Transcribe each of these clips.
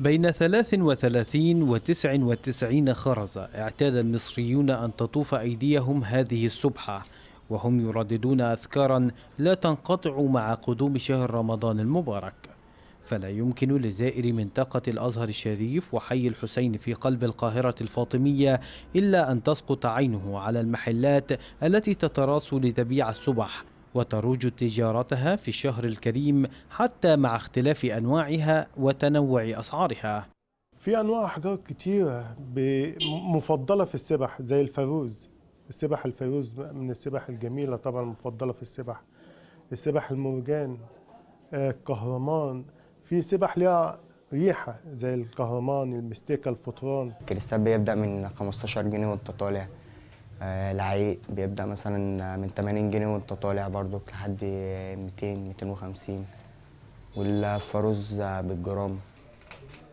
بين 33 و 99 خرزة اعتاد المصريون أن تطوف أيديهم هذه السبحة وهم يرددون أذكارا لا تنقطع مع قدوم شهر رمضان المبارك فلا يمكن لزائر منطقة الأزهر الشريف وحي الحسين في قلب القاهرة الفاطمية إلا أن تسقط عينه على المحلات التي تتراس لتبيع السبح وتروج تجارتها في الشهر الكريم حتى مع اختلاف أنواعها وتنوع أسعارها في أنواع أحجار كتيرة مفضلة في السبح زي الفروز السبح الفيروز من السبح الجميلة طبعا المفضلة في السبح السبح المرجان آه، الكهرمان في سبح ليها ريحة زي الكهرمان المستيكة الفطران الكريستال بيبدأ من 15 جنيه وانت طالع آه، العيق بيبدا مثلا من 80 جنيه وانت طالع برضك لحد 200 250 والفاروز بالجرام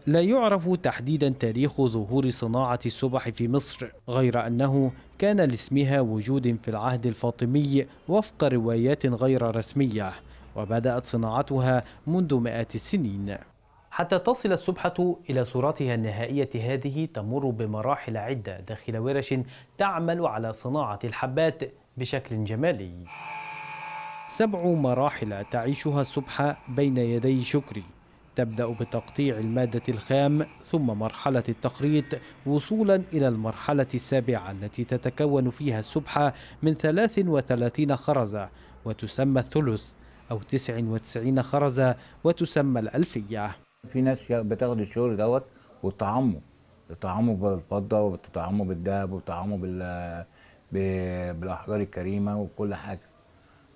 لا يعرف تحديدا تاريخ ظهور صناعة السبح في مصر غير أنه كان لاسمها وجود في العهد الفاطمي وفق روايات غير رسمية وبدأت صناعتها منذ مئات السنين حتى تصل السبحة إلى صورتها النهائية هذه تمر بمراحل عدة داخل ورش تعمل على صناعة الحبات بشكل جمالي سبع مراحل تعيشها السبحة بين يدي شكري تبدأ بتقطيع المادة الخام ثم مرحلة التخريط وصولا إلى المرحلة السابعة التي تتكون فيها السبحة من 33 خرزة وتسمى الثلث أو 99 خرزة وتسمى الألفية في ناس بتاخد الشغل دوت وتطعمه تطعمه بالفضه وتطعمه بالذهب وتطعمه بال بالاحجار الكريمه وكل حاجه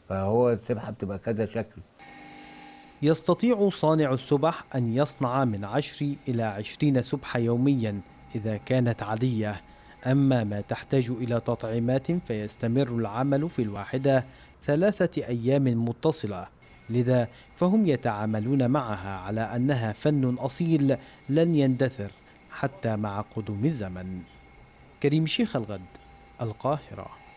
فهو السبحه بتبقى كذا شكل يستطيع صانع السبح أن يصنع من 10 إلى 20 سبحة يوميا إذا كانت عادية أما ما تحتاج إلى تطعيمات فيستمر العمل في الواحدة ثلاثة أيام متصلة لذا فهم يتعاملون معها على أنها فن أصيل لن يندثر حتى مع قدوم الزمن كريم شيخ الغد القاهره